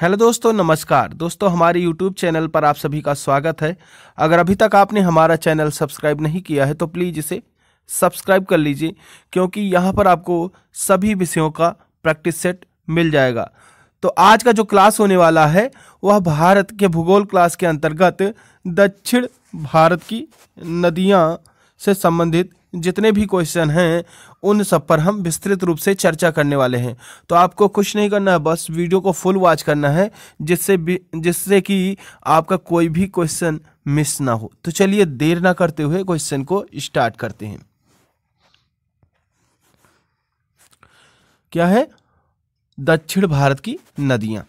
hello दोस्तों नमस्कार दोस्तों हमारे यूट्यूब चैनल पर आप सभी का स्वागत है अगर अभी तक आपने हमारा चैनल सब्सक्राइब नहीं किया है तो प्लीज़ इसे सब्सक्राइब कर लीजिए क्योंकि यहाँ पर आपको सभी विषयों का प्रैक्टिस सेट मिल जाएगा तो आज का जो क्लास होने वाला है वह भारत के भूगोल क्लास के अंतर्गत दक्षिण भारत की नदियाँ से संबंधित जितने भी क्वेश्चन हैं उन सब पर हम विस्तृत रूप से चर्चा करने वाले हैं तो आपको कुछ नहीं करना है बस वीडियो को फुल वॉच करना है जिससे जिससे कि आपका कोई भी क्वेश्चन मिस ना हो तो चलिए देर ना करते हुए क्वेश्चन को स्टार्ट करते हैं क्या है दक्षिण भारत की नदियां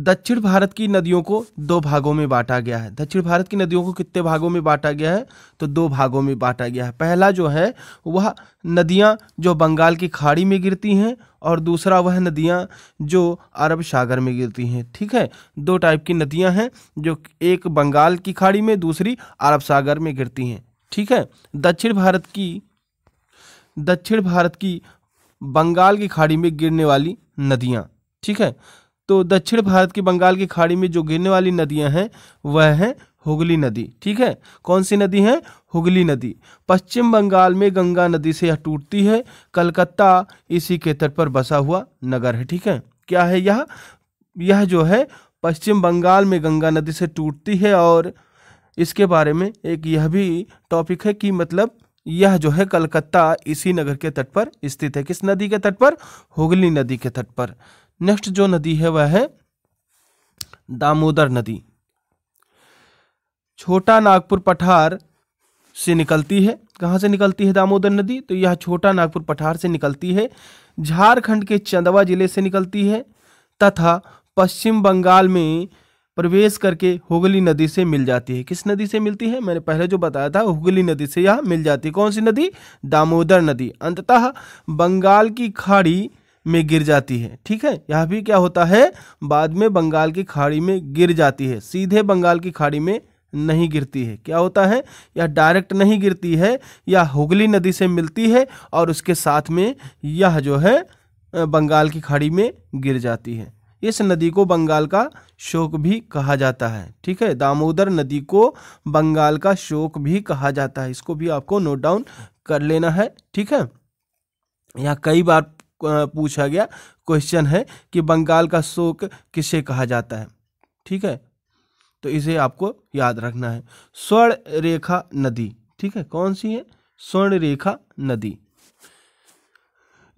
दक्षिण भारत की नदियों को दो भागों में बांटा गया है दक्षिण भारत की नदियों को कितने भागों में बांटा गया है तो दो भागों में बांटा गया है पहला जो है वह नदियां जो बंगाल की खाड़ी में गिरती हैं और दूसरा वह नदियां जो अरब सागर में गिरती हैं ठीक है दो टाइप की नदियां हैं जो एक बंगाल की खाड़ी में दूसरी अरब सागर में गिरती हैं ठीक है दक्षिण भारत की दक्षिण भारत की बंगाल की खाड़ी में गिरने वाली नदियाँ ठीक है तो दक्षिण भारत की बंगाल की खाड़ी में जो गिरने वाली नदियां हैं वह हैं हुगली नदी ठीक है कौन सी नदी है हुगली नदी पश्चिम बंगाल में गंगा नदी से यह टूटती है कलकत्ता इसी के तट पर बसा हुआ नगर है ठीक है क्या है यह यह जो है पश्चिम बंगाल में गंगा नदी से टूटती है और इसके बारे में एक यह भी टॉपिक है कि मतलब यह जो है कलकत्ता इसी नगर के तट पर स्थित है किस नदी के तट पर हुगली नदी के तट पर नेक्स्ट जो नदी है वह है दामोदर नदी छोटा नागपुर पठार से निकलती है कहाँ से निकलती है दामोदर नदी तो यह छोटा नागपुर पठार से निकलती है झारखंड के चंदवा जिले से निकलती है तथा पश्चिम बंगाल में प्रवेश करके हुगली नदी से मिल जाती है किस नदी से मिलती है मैंने पहले जो बताया था हुगली नदी से यह मिल जाती है कौन सी नदी दामोदर नदी अंततः बंगाल की खाड़ी में गिर जाती है ठीक है यह भी क्या होता है बाद में बंगाल की खाड़ी में गिर जाती है सीधे बंगाल की खाड़ी में नहीं गिरती है क्या होता है यह डायरेक्ट नहीं गिरती है यह हुगली नदी से मिलती है और उसके साथ में यह जो है बंगाल की खाड़ी में गिर जाती है इस नदी को बंगाल का शोक भी कहा जाता है ठीक है दामोदर नदी को बंगाल का शोक भी कहा जाता है इसको भी आपको नोट डाउन कर लेना है ठीक है यहाँ कई बार पूछा गया क्वेश्चन है कि बंगाल का शोक किसे कहा जाता है ठीक है तो इसे आपको याद रखना है स्वर्ण रेखा नदी ठीक है कौन सी है स्वर्ण रेखा नदी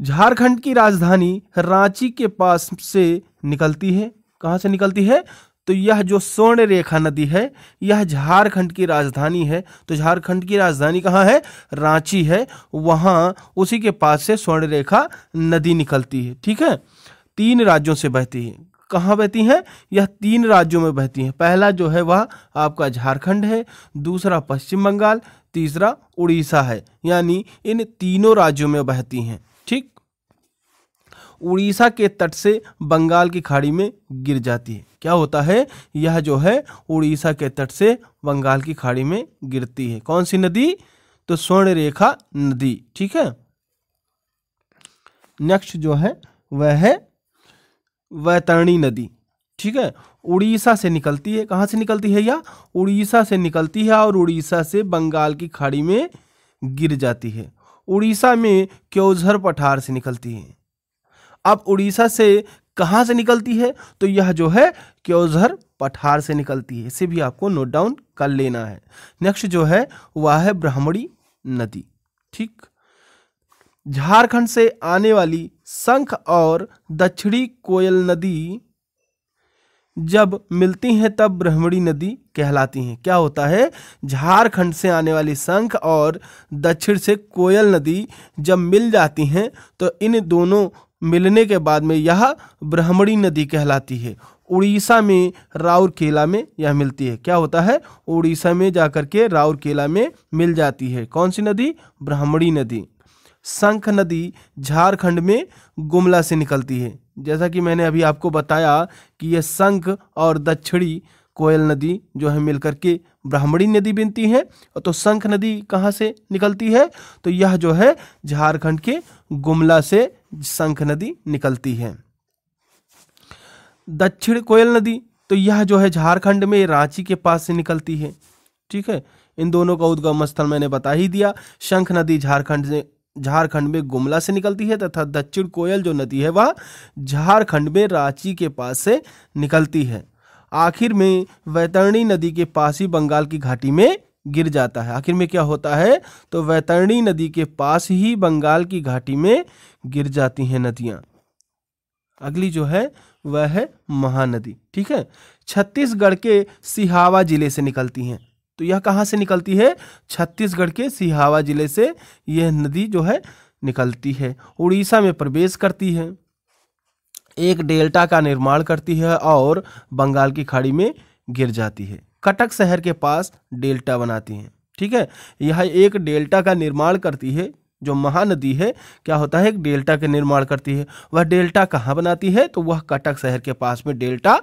झारखंड की राजधानी रांची के पास से निकलती है कहां से निकलती है तो यह जो स्वर्ण रेखा नदी है यह झारखंड की राजधानी है तो झारखंड की राजधानी कहाँ है रांची है वहाँ उसी के पास से स्वर्ण रेखा नदी निकलती है ठीक है तीन राज्यों से बहती है कहाँ बहती हैं यह तीन राज्यों में बहती हैं पहला जो है वह आपका झारखंड है दूसरा पश्चिम बंगाल तीसरा उड़ीसा है यानी इन तीनों राज्यों में बहती हैं ठीक उड़ीसा के तट से बंगाल की खाड़ी में गिर जाती है क्या होता है यह जो है उड़ीसा के तट से बंगाल की खाड़ी में गिरती है कौन सी नदी तो स्वर्ण रेखा नदी ठीक है नेक्स्ट जो है वह है वैतरणी नदी ठीक है उड़ीसा से निकलती है कहाँ से निकलती है या उड़ीसा से निकलती है और उड़ीसा से बंगाल की खाड़ी में गिर जाती है उड़ीसा में क्योझर पठार से निकलती है अब उड़ीसा से कहाँ से निकलती है तो यह जो है क्योजहर पठार से निकलती है इसे भी आपको नोट डाउन कर लेना है नेक्स्ट जो है वह है ब्राह्मणी नदी ठीक झारखंड से आने वाली शंख और दक्षिणी कोयल नदी जब मिलती हैं तब ब्राह्मणी नदी कहलाती हैं क्या होता है झारखंड से आने वाली शंख और दक्षिण से कोयल नदी जब मिल जाती हैं तो इन दोनों मिलने के बाद में यह ब्राह्मणी नदी कहलाती है उड़ीसा में राउरकेला में यह मिलती है क्या होता है उड़ीसा में जाकर के राउरकेला में मिल जाती है कौन सी नदी ब्राह्मणी नदी शंख नदी झारखंड में गुमला से निकलती है जैसा कि मैंने अभी आपको बताया कि यह शंख और दक्षिणी कोयल नदी जो है मिलकर के ब्राह्मणी नदी बनती है तो शंख नदी कहाँ से निकलती है तो यह जो है झारखंड के गुमला से शंख नदी निकलती है दक्षिण कोयल नदी तो यह जो है झारखंड में रांची के पास से निकलती है ठीक है इन दोनों का उद्गम स्थल मैंने बता ही दिया शंख नदी झारखंड से झारखंड में गुमला से निकलती है तथा दक्षिण कोयल जो नदी है वह झारखंड में रांची के पास से निकलती है आखिर में वैतरणी नदी के पास ही बंगाल की घाटी में गिर जाता है आखिर में क्या होता है तो वैतरणी नदी के पास ही बंगाल की घाटी में गिर जाती हैं नदियाँ अगली जो है वह है महानदी ठीक है छत्तीसगढ़ के सिहावा जिले से निकलती हैं तो यह कहाँ से निकलती है छत्तीसगढ़ के सिहावा जिले से यह नदी जो है निकलती है उड़ीसा में प्रवेश करती है एक डेल्टा का निर्माण करती है और बंगाल की खाड़ी में गिर जाती है कटक शहर के पास डेल्टा बनाती है ठीक है यह एक डेल्टा का निर्माण करती है जो महानदी है क्या होता है एक डेल्टा के निर्माण करती है वह डेल्टा कहाँ बनाती है तो वह कटक शहर के पास में डेल्टा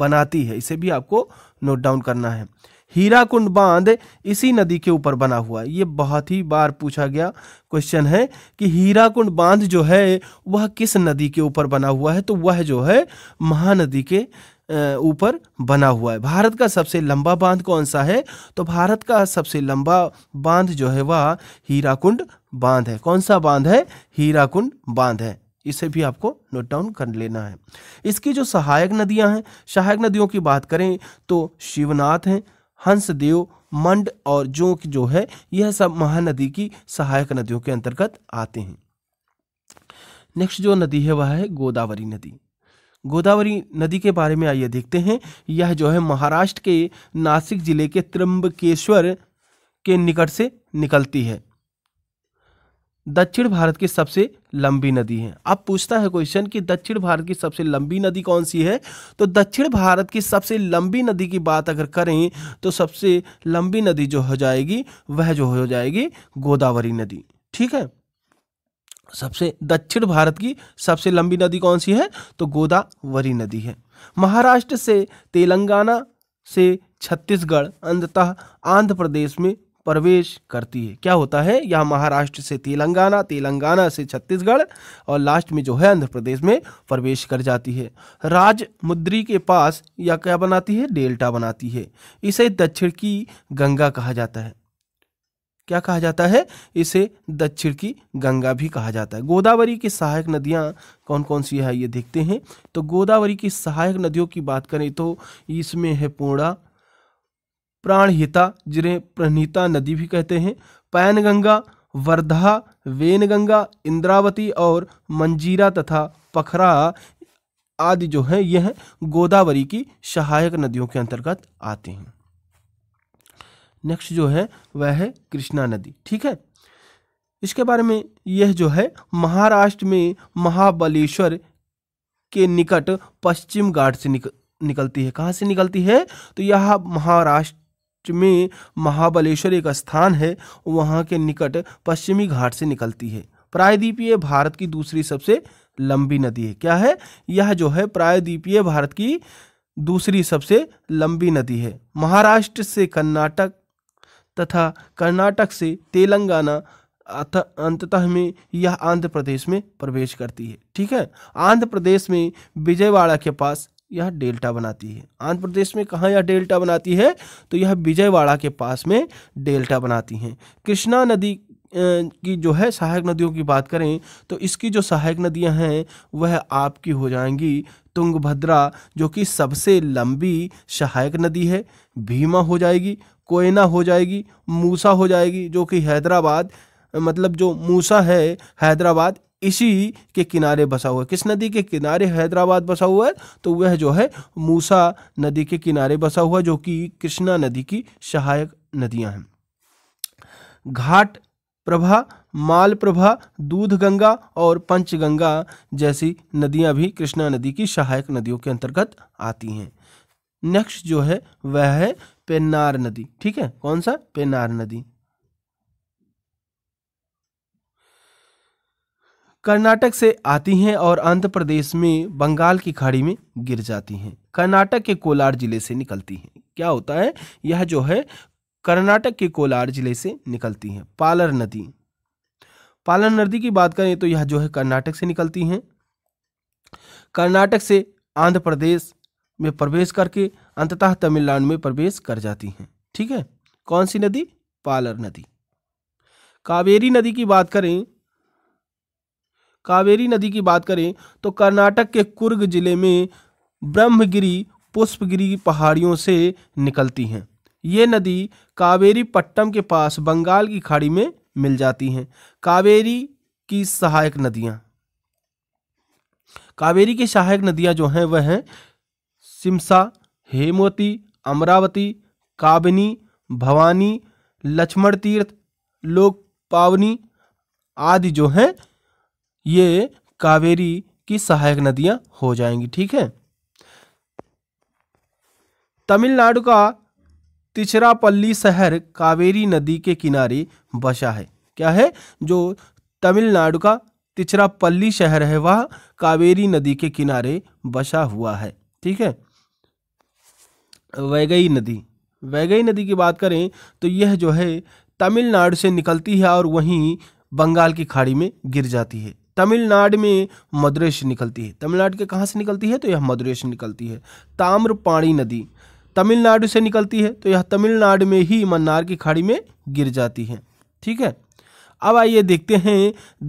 बनाती है इसे भी आपको नोट डाउन करना है हीरा कुंड बांध इसी नदी के ऊपर बना हुआ है ये बहुत ही बार पूछा गया क्वेश्चन है कि हीराकुंड बांध जो है वह किस नदी के ऊपर बना हुआ है तो वह जो है महानदी के ऊपर बना हुआ है भारत का सबसे लंबा बांध कौन सा है तो भारत का सबसे लंबा बांध जो है वह हीराकुंड बांध है कौन सा बांध है हीराकुंड बांध है इसे भी आपको नोट डाउन कर लेना है इसकी जो सहायक नदियां हैं सहायक नदियों की बात करें तो शिवनाथ हैं हंसदेव मंड और जोंक जो है यह सब महानदी की सहायक नदियों के अंतर्गत आते हैं नेक्स्ट जो नदी है वह है गोदावरी नदी गोदावरी नदी के बारे में आइए देखते हैं यह जो है महाराष्ट्र के नासिक जिले के त्र्यंबकेश्वर के निकट से निकलती है दक्षिण भारत की सबसे लंबी नदी है अब पूछता है क्वेश्चन कि दक्षिण भारत की सबसे लंबी नदी कौन सी है तो दक्षिण भारत की सबसे लंबी नदी की बात अगर करें तो सबसे लंबी नदी जो हो जाएगी वह जो हो जाएगी गोदावरी नदी ठीक है सबसे दक्षिण भारत की सबसे लंबी नदी कौन सी है तो गोदावरी नदी है महाराष्ट्र से तेलंगाना से छत्तीसगढ़ अंततः आंध्र प्रदेश में प्रवेश करती है क्या होता है यह महाराष्ट्र से तेलंगाना तेलंगाना से छत्तीसगढ़ और लास्ट में जो है आंध्र प्रदेश में प्रवेश कर जाती है राज मुद्री के पास यह क्या बनाती है डेल्टा बनाती है इसे दक्षिण की गंगा कहा जाता है क्या कहा जाता है इसे दक्षिण की गंगा भी कहा जाता है गोदावरी की सहायक नदियाँ कौन कौन सी है ये देखते हैं तो गोदावरी की सहायक नदियों की बात करें तो इसमें है पूर्णा प्राणहिता जिन्हें प्रणीता नदी भी कहते हैं पैनगंगा वर्धा वेनगंगा इंद्रावती और मंजीरा तथा पखरा आदि जो है यह गोदावरी की सहायक नदियों के अंतर्गत आते हैं नेक्स्ट जो है वह है कृष्णा नदी ठीक है इसके बारे में यह जो है महाराष्ट्र में महाबलेश्वर के निकट पश्चिम घाट से निक, निकलती है कहाँ से निकलती है तो यह महाराष्ट्र में महाबलेश्वर एक स्थान है वहाँ के निकट पश्चिमी घाट से निकलती है प्रायद्वीपीय भारत की दूसरी सबसे लंबी नदी है क्या है यह जो है प्रायद्वीपीय भारत की दूसरी सबसे लंबी नदी है महाराष्ट्र से कर्नाटक तथा कर्नाटक से तेलंगाना अंततः में यह आंध्र प्रदेश में प्रवेश करती है ठीक है आंध्र प्रदेश में विजयवाड़ा के पास यह डेल्टा बनाती है आंध्र प्रदेश में कहाँ यह डेल्टा बनाती है तो यह विजयवाड़ा के पास में डेल्टा बनाती हैं कृष्णा नदी की जो है सहायक नदियों की बात करें तो इसकी जो सहायक नदियां हैं वह आपकी हो जाएंगी तुंगभद्रा जो कि सबसे लंबी सहायक नदी है भीमा हो जाएगी कोयना हो जाएगी मूसा हो जाएगी जो कि हैदराबाद मतलब जो मूसा है हैदराबाद इसी के किनारे बसा हुआ है किस नदी के किनारे हैदराबाद बसा हुआ है तो वह जो है मूसा नदी के किनारे बसा हुआ जो कि कृष्णा नदी की सहायक नदियां हैं घाट प्रभा माल प्रभा दूध गंगा और पंचगंगा जैसी नदियां भी कृष्णा नदी की सहायक नदियों के अंतर्गत आती हैं नेक्स्ट जो है वह है पेन्नार नदी ठीक है कौन सा पेन्नार नदी कर्नाटक से आती हैं और आंध्र प्रदेश में बंगाल की खाड़ी में गिर जाती हैं कर्नाटक के कोलार जिले से निकलती हैं क्या होता है यह जो है कर्नाटक के कोलार जिले से निकलती हैं पालर नदी पालर नदी की बात करें तो यह जो है कर्नाटक से निकलती हैं कर्नाटक से आंध्र प्रदेश में प्रवेश करके अंततः तमिलनाडु में प्रवेश कर जाती हैं ठीक है कौन सी नदी पालर नदी कावेरी नदी की बात करें कावेरी नदी की बात करें तो कर्नाटक के कुर्ग जिले में ब्रह्मगिरी पुष्पगिरी पहाड़ियों से निकलती हैं ये नदी कावेरी पट्टम के पास बंगाल की खाड़ी में मिल जाती हैं कावेरी की सहायक नदियाँ कावेरी की सहायक नदियाँ जो हैं वह हैं सिमसा हेमवती अमरावती काबिनी भवानी लक्ष्मण तीर्थ लोक पावनी आदि जो हैं ये कावेरी की सहायक नदियां हो जाएंगी ठीक है तमिलनाडु का तिचरापल्ली शहर कावेरी नदी के किनारे बसा है क्या है जो तमिलनाडु का तिचरापल्ली शहर है वह कावेरी नदी के किनारे बसा हुआ है ठीक है वैगई नदी वैगई नदी की बात करें तो यह जो है तमिलनाडु से निकलती है और वहीं बंगाल की खाड़ी में गिर जाती है तमिलनाडु में मदुरेश निकलती है तमिलनाडु के कहाँ से निकलती है तो यह मदुरेश निकलती है ताम्रपाणी नदी तमिलनाडु से निकलती है तो यह तमिलनाडु में ही मन्नार की खाड़ी में गिर जाती है ठीक है अब आइए देखते हैं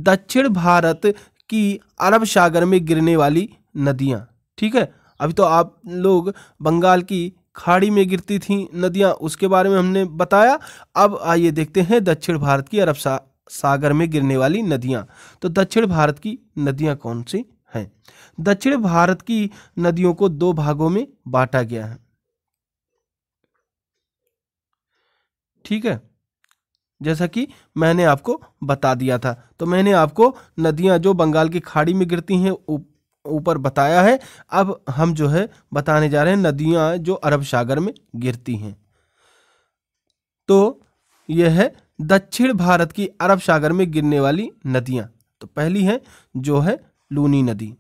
दक्षिण भारत की अरब सागर में गिरने वाली नदियाँ ठीक है अभी तो आप लोग बंगाल की खाड़ी में गिरती थी नदियाँ उसके बारे में हमने बताया अब आइए देखते हैं दक्षिण भारत की अरब सा सागर में गिरने वाली नदियां तो दक्षिण भारत की नदियां कौन सी हैं दक्षिण भारत की नदियों को दो भागों में बांटा गया है ठीक है जैसा कि मैंने आपको बता दिया था तो मैंने आपको नदियां जो बंगाल की खाड़ी में गिरती हैं ऊपर बताया है अब हम जो है बताने जा रहे हैं नदियां जो अरब सागर में गिरती हैं तो यह है दक्षिण भारत की अरब सागर में गिरने वाली नदियां तो पहली है जो है लूनी नदी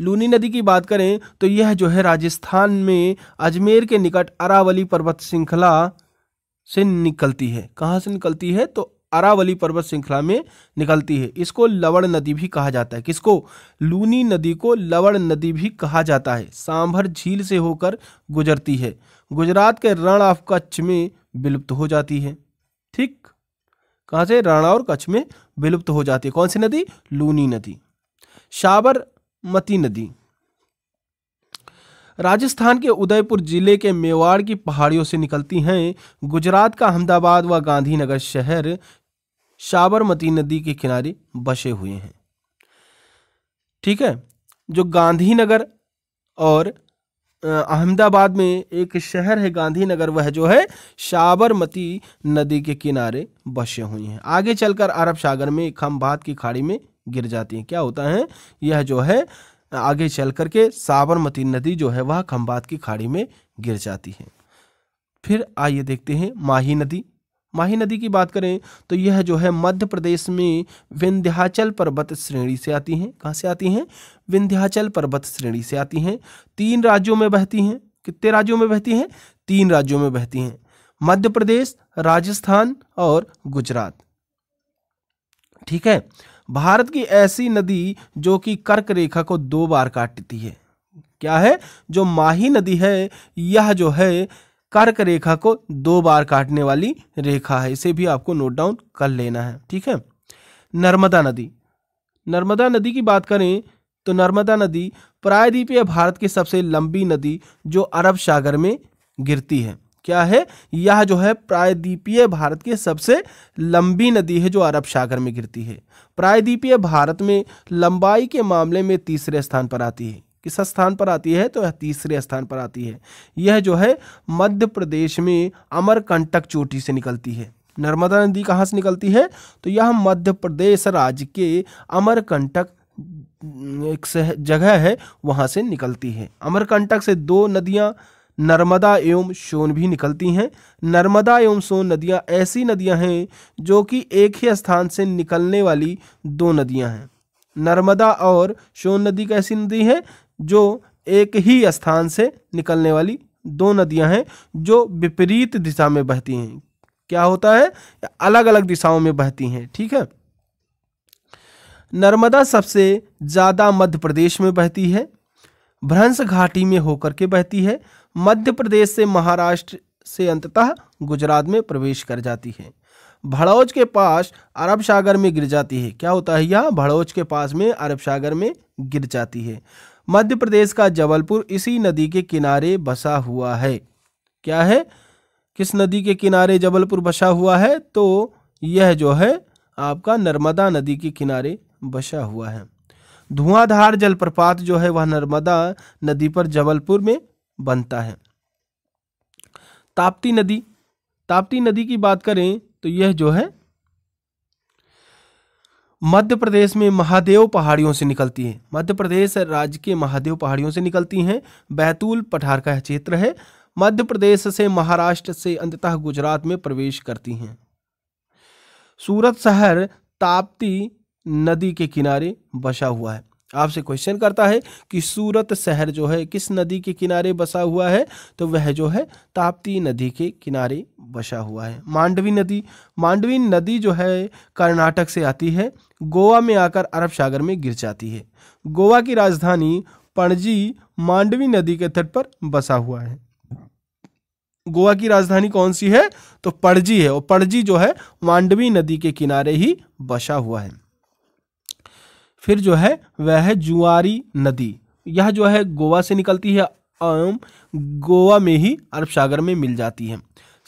लूनी नदी की बात करें तो यह जो है राजस्थान में अजमेर के निकट अरावली पर्वत श्रृंखला से निकलती है कहाँ से निकलती है तो अरावली पर्वत श्रृंखला में निकलती है इसको लवण नदी भी कहा जाता है किसको लूनी नदी को लवण नदी भी कहा जाता है सांभर झील से होकर गुजरती है गुजरात के रण ऑफ कच्छ में विलुप्त हो जाती है ठीक कहाँ से राणा और कच्छ में विलुप्त हो जाती है कौन सी नदी लूनी नदी साबरमती नदी राजस्थान के उदयपुर जिले के मेवाड़ की पहाड़ियों से निकलती हैं गुजरात का अहमदाबाद व गांधीनगर शहर साबरमती नदी के किनारे बसे हुए हैं ठीक है जो गांधीनगर और अहमदाबाद में एक शहर है गांधीनगर वह जो है साबरमती नदी के किनारे बसे हुई हैं आगे चलकर अरब सागर में खम्भात की खाड़ी में गिर जाती हैं क्या होता है यह जो है आगे चल करके साबरमती नदी जो है वह खम्भात की खाड़ी में गिर जाती है फिर आइए देखते हैं माही नदी माही नदी की बात करें तो यह जो है मध्य प्रदेश में विंध्याचल पर्वत श्रेणी से आती हैं कहाँ से आती हैं विंध्याचल पर्वत श्रेणी से आती हैं तीन राज्यों में बहती हैं कितने राज्यों में बहती हैं तीन राज्यों में बहती हैं मध्य प्रदेश राजस्थान और गुजरात ठीक है भारत की ऐसी नदी जो कि कर्क रेखा को दो बार काटती है क्या है जो माही नदी है यह जो है कर्क रेखा को दो बार काटने वाली रेखा है इसे भी आपको नोट डाउन कर लेना है ठीक है नर्मदा नदी नर्मदा नदी की बात करें तो नर्मदा नदी प्रायद्वीपीय भारत की सबसे लंबी नदी जो अरब सागर में गिरती है क्या है यह जो है प्रायद्वीपीय भारत की सबसे लंबी नदी है जो अरब सागर में गिरती है प्रायद्वीपीय भारत में लंबाई के मामले में तीसरे स्थान पर आती है किस स्थान पर आती है तो यह तीसरे स्थान पर आती है यह जो है मध्य प्रदेश में अमरकंटक चोटी से निकलती है नर्मदा नदी कहाँ से निकलती है तो यह मध्य प्रदेश राज्य के अमरकंटक एक जगह है वहाँ से निकलती है अमरकंटक से दो नदियाँ नर्मदा एवं सोन भी निकलती हैं नर्मदा एवं सोन नदियाँ ऐसी नदियाँ हैं जो कि एक ही स्थान से निकलने वाली दो नदियाँ हैं नर्मदा और सोन नदी कैसी नदी है जो एक ही स्थान से निकलने वाली दो नदियां हैं जो विपरीत दिशा में बहती हैं क्या होता है अलग अलग दिशाओं में बहती हैं ठीक है नर्मदा सबसे ज़्यादा मध्य प्रदेश में बहती है भ्रंश घाटी में होकर के बहती है मध्य प्रदेश से महाराष्ट्र से अंततः गुजरात में प्रवेश कर जाती है भड़ौज के पास अरब सागर में गिर जाती है क्या होता है यह भड़ौज के पास में अरब सागर में गिर जाती है मध्य प्रदेश का जबलपुर इसी नदी के किनारे बसा हुआ है क्या है किस नदी के किनारे जबलपुर बसा हुआ है तो यह जो है आपका नर्मदा नदी के किनारे बसा हुआ है धुआंधार जलप्रपात जो है वह नर्मदा नदी पर जबलपुर में बनता है ताप्ती नदी ताप्ती नदी की बात करें तो यह जो है मध्य प्रदेश में महादेव पहाड़ियों से निकलती है मध्य प्रदेश राज्य के महादेव पहाड़ियों से निकलती हैं बैतूल पठार का क्षेत्र है मध्य प्रदेश से महाराष्ट्र से अंततः गुजरात में प्रवेश करती हैं सूरत शहर ताप्ती नदी के किनारे बसा हुआ है आपसे क्वेश्चन करता है कि सूरत शहर जो है किस नदी के किनारे बसा हुआ है तो वह जो है ताप्ती नदी के किनारे बसा हुआ है मांडवी नदी मांडवी नदी जो है कर्नाटक से आती है गोवा में आकर अरब सागर में गिर जाती है गोवा की राजधानी पणजी मांडवी नदी के तट पर बसा हुआ है गोवा की राजधानी कौन सी है तो पणजी है और पणजी जो है मांडवी नदी के किनारे ही बसा हुआ है फिर जो है वह है जुआरी नदी यह जो है गोवा से निकलती है एवं गोवा में ही अरब सागर में मिल जाती है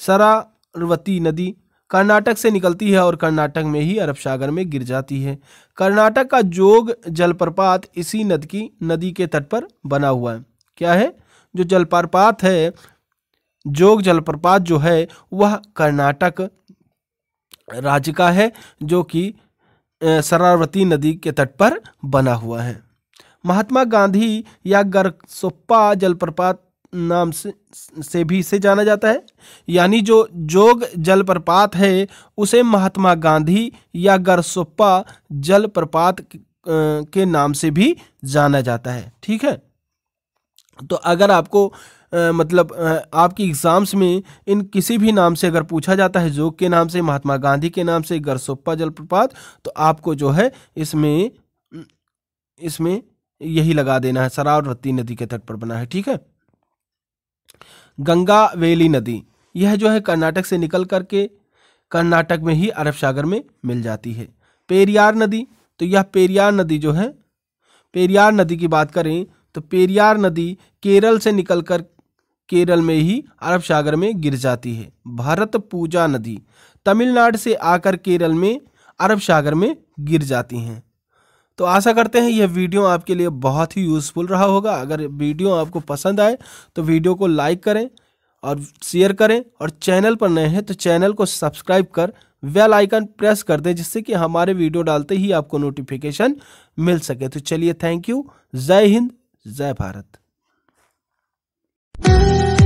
सरावती नदी कर्नाटक से निकलती है और कर्नाटक में ही अरब सागर में गिर जाती है कर्नाटक का जोग जलप्रपात इसी नद की नदी के तट पर बना हुआ है क्या है जो जलप्रपात है जोग जलप्रपात जो है वह कर्नाटक राज्य का है जो कि सरावती नदी के तट पर बना हुआ है महात्मा गांधी या गरसोप्पा जलप्रपात नाम से से भी इसे जाना जाता है यानी जो जोग जलप्रपात है उसे महात्मा गांधी या गरसोप्पा जलप्रपात के नाम से भी जाना जाता है ठीक है तो अगर आपको मतलब आपकी एग्ज़ाम्स में इन किसी भी नाम से अगर पूछा जाता है जोग के नाम से महात्मा गांधी के नाम से गरसोप्पा जलप्रपात तो आपको जो है इसमें इसमें यही लगा देना है सरावरती नदी के तट पर बना है ठीक है गंगा वेली नदी यह जो है कर्नाटक से निकल करके कर्नाटक में ही अरब सागर में मिल जाती है पेरियार नदी तो यह पेरियार नदी जो है पेरियार नदी की बात करें तो पेरियार नदी केरल से निकल कर केरल में ही अरब सागर में गिर जाती है भारत पूजा नदी तमिलनाडु से आकर केरल में अरब सागर में गिर जाती हैं तो आशा करते हैं यह वीडियो आपके लिए बहुत ही यूज़फुल रहा होगा अगर वीडियो आपको पसंद आए तो वीडियो को लाइक करें और शेयर करें और चैनल पर नए हैं तो चैनल को सब्सक्राइब कर वेल आइकन प्रेस कर दें जिससे कि हमारे वीडियो डालते ही आपको नोटिफिकेशन मिल सके तो चलिए थैंक यू जय हिंद जय भारत 嗯。